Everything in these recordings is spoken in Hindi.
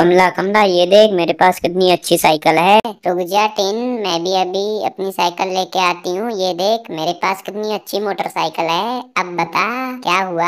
कमला कमला ये देख मेरे पास कितनी अच्छी साइकिल है रुक जा टिन मैं भी अभी अपनी साइकिल लेके आती हूँ ये देख मेरे पास कितनी अच्छी मोटरसाइकिल है अब बता क्या हुआ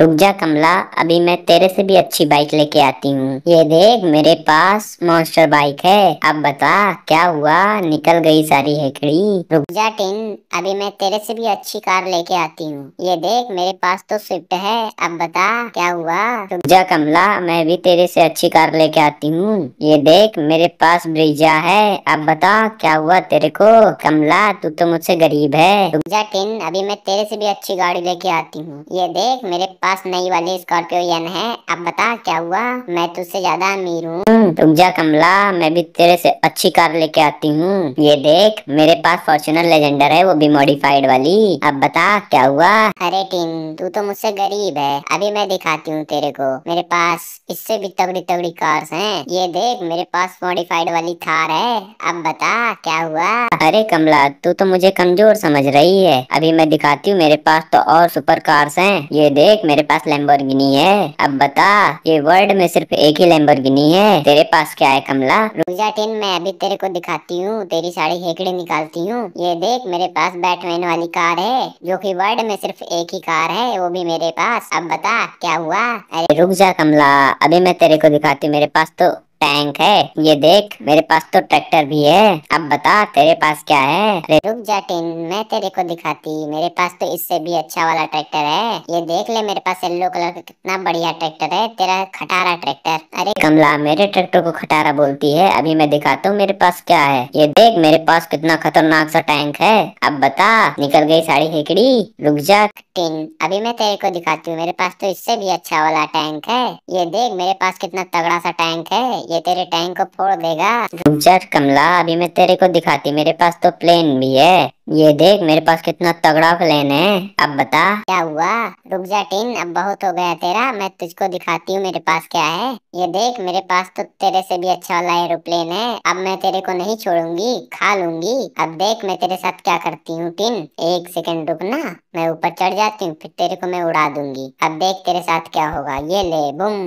रुक जा कमला अभी मैं तेरे से भी अच्छी बाइक लेके आती हूँ ये देख मेरे पास मॉन्स्टर बाइक है अब बता क्या हुआ निकल गई सारी हेकड़ी रुक जा टिन अभी मैं तेरे से भी अच्छी कार लेके आती हूँ ये देख मेरे पास तो स्विफ्ट है अब बता क्या हुआ रुक जा कमला मैं भी तेरे से अच्छी कार लेके आती हूँ ये देख मेरे पास ब्रिजा है अब बता क्या हुआ तेरे को कमला तू तो मुझसे गरीब है जा टिन अभी मैं तेरे से भी अच्छी गाड़ी लेके आती हूँ ये देख मेरे पास नई वाली स्कॉर्पियो यन है अब बता क्या हुआ मैं तुझसे ज्यादा अमीर हूँ हम्म, रुक जा कमला मैं भी तेरे से अच्छी कार लेके आती हूँ ये देख मेरे पास फॉर्चुनर लेजेंडर है वो भी मॉडिफाइड वाली अब बता क्या हुआ अरे टिन तू तो मुझसे गरीब है अभी मैं दिखाती हूँ तेरे को मेरे पास इससे भी तगड़ी तगड़ी कार कार्स हैं ये देख मेरे पास मॉडिफाइड वाली थार है अब बता क्या हुआ अरे कमला तू तो मुझे कमजोर समझ रही है अभी मैं दिखाती हूँ मेरे पास तो और सुपर कार्स हैं ये देख मेरे पास लेम्बोर्गिनी है अब बता ये वर्ल्ड में सिर्फ एक ही लेम्बोर्गिनी है तेरे पास क्या है कमला रुजा टिन मैं अभी तेरे को दिखाती हूँ तेरी साड़ी हेकड़े निकालती हूँ ये देख मेरे पास बैटमैन वाली कार है जो की वर्ल्ड में सिर्फ एक ही कार है वो भी मेरे पास अब बता क्या हुआ अरे रुक जा कमला अभी मैं तेरे को दिखाती हूँ मेरे पास तो टैंक है ये देख मेरे पास तो ट्रैक्टर भी है अब बता तेरे पास क्या है अरे रुक जा टिन मैं तेरे को दिखाती मेरे पास तो इससे भी अच्छा वाला ट्रैक्टर है ये देख ले मेरे पास येलो कलर का कितना बढ़िया ट्रैक्टर है तेरा खटारा ट्रैक्टर अरे कमला मेरे ट्रैक्टर को खटारा बोलती है अभी मैं दिखाता हूँ मेरे पास क्या है ये देख मेरे पास कितना खतरनाक सा टैंक है अब बता निकल गई साड़ी हेकड़ी रुक जा टिन अभी मैं तेरे को दिखाती हूँ मेरे पास तो इससे भी अच्छा वाला टैंक है ये देख मेरे पास कितना तगड़ा सा टैंक है ये तेरे टैंक को फोड़ देगा कमला अभी मैं तेरे को दिखाती मेरे पास तो प्लेन भी है ये देख मेरे पास कितना तगड़ा प्लेन है अब बता क्या हुआ रुक जा टीन अब बहुत हो गया तेरा मैं तुझको दिखाती हूँ मेरे पास क्या है ये देख मेरे पास तो तेरे से भी अच्छा वाला एरोप्लेन है अब मैं तेरे को नहीं छोड़ूंगी खा लूंगी अब देख मैं तेरे साथ क्या करती हूँ टीन एक सेकंड रुकना मैं ऊपर चढ़ जाती हूँ फिर तेरे को मैं उड़ा दूंगी अब देख तेरे साथ क्या होगा ये ले बुम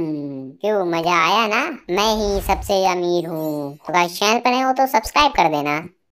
क्यूँ मजा आया ना मैं ही सबसे अमीर हूँ तो चैनल पर है तो सब्सक्राइब कर देना